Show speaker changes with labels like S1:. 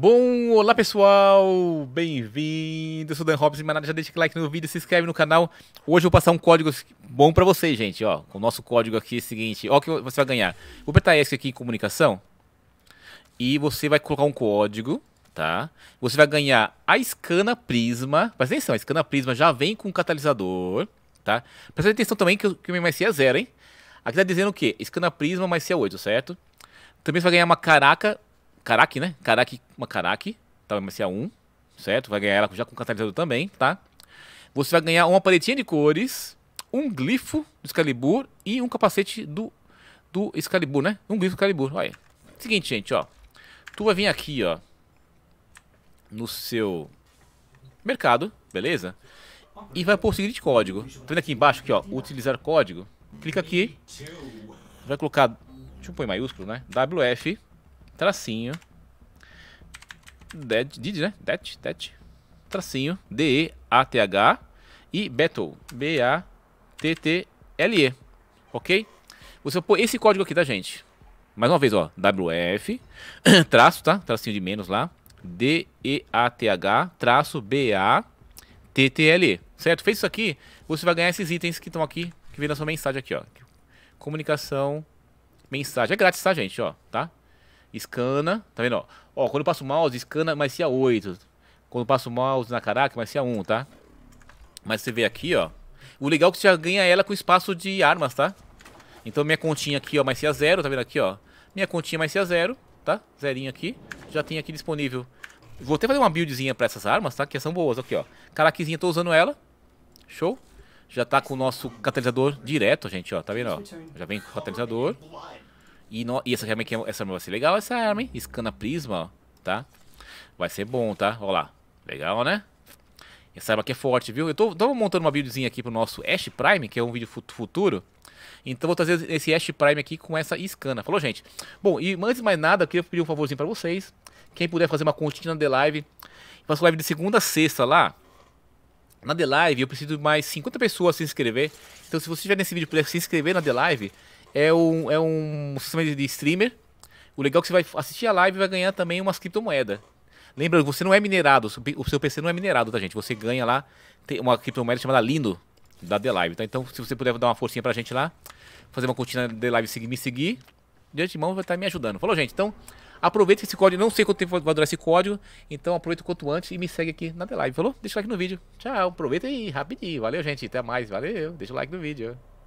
S1: Bom, olá pessoal, bem-vindo, eu sou Dan Robson, mas já deixa aquele like no vídeo, se inscreve no canal. Hoje eu vou passar um código bom para vocês, gente, ó. O nosso código aqui é o seguinte, ó o que você vai ganhar. Vou apertar esse aqui em comunicação e você vai colocar um código, tá? Você vai ganhar a Scana Prisma, presta atenção, a Scana Prisma já vem com catalisador, tá? Presta atenção também que, que o meu MSI é zero, hein? Aqui tá dizendo o quê? Scana Prisma mais C8, é certo? Também você vai ganhar uma caraca Karaki, né? Karaki, uma Karaki, tá? Vai ser a 1, certo? Vai ganhar ela já com catalisador também, tá? Você vai ganhar uma paletinha de cores, um glifo do Excalibur e um capacete do, do Excalibur, né? Um glifo do Excalibur, olha. Seguinte, gente, ó. Tu vai vir aqui, ó. No seu mercado, beleza? E vai pôr o seguinte código. Tá vendo aqui embaixo, aqui, ó. Utilizar código. Clica aqui. Vai colocar... Deixa eu pôr em maiúsculo, né? WF tracinho Dead, Did, né? Det, Det, tracinho, D-E-A-T-H e Battle, B-A-T-T-L-E, ok? Você põe esse código aqui, tá, gente? Mais uma vez, ó, WF, traço, tá? Tracinho de menos lá, D-E-A-T-H, traço, B-A-T-T-L-E, certo? Fez isso aqui, você vai ganhar esses itens que estão aqui, que vem na sua mensagem aqui, ó. Comunicação, mensagem, é grátis, tá, gente, ó, tá? Escana, tá vendo? Ó, quando eu passo o mouse, escana mais se 8. É quando eu passo o mouse na caraca, mais se 1, é tá? Mas você vê aqui, ó. O legal é que você já ganha ela com espaço de armas, tá? Então minha continha aqui, ó, mais se 0, é tá vendo aqui, ó? Minha continha mais se 0, tá? Zerinho aqui. Já tem aqui disponível. Vou até fazer uma buildzinha pra essas armas, tá? Que são boas, aqui, ó. Caraquezinha, tô usando ela. Show. Já tá com o nosso catalisador direto, gente, ó. Tá vendo, ó? Já vem com o catalisador. E, no, e essa arma aqui, é, essa arma vai ser legal, essa arma, hein? Escana prisma, ó, tá? Vai ser bom, tá? Ó lá. Legal, né? Essa arma aqui é forte, viu? Eu tô, tô montando uma buildzinha aqui pro nosso Ash Prime, que é um vídeo futuro. Então vou trazer esse Ash Prime aqui com essa escana. Falou, gente? Bom, e antes de mais nada, eu queria pedir um favorzinho pra vocês. Quem puder fazer uma continha na The Live. Eu faço live de segunda a sexta lá. Na The Live eu preciso de mais 50 pessoas se inscrever. Então se você estiver nesse vídeo puder se inscrever na The Live é um, é um sistema de streamer. O legal é que você vai assistir a live e vai ganhar também umas criptomoedas. Lembrando, você não é minerado, o seu PC não é minerado, tá, gente? Você ganha lá uma criptomoeda chamada Lindo, da The Live, tá? Então, se você puder dar uma forcinha pra gente lá, fazer uma cortina da The Live me seguir, de antemão vai estar tá me ajudando. Falou, gente? Então, aproveita esse código, não sei quanto tempo vai durar esse código, então aproveita o quanto antes e me segue aqui na The Live. Falou? Deixa o like no vídeo. Tchau, aproveita aí, rapidinho. Valeu, gente. Até mais, valeu. Deixa o like no vídeo.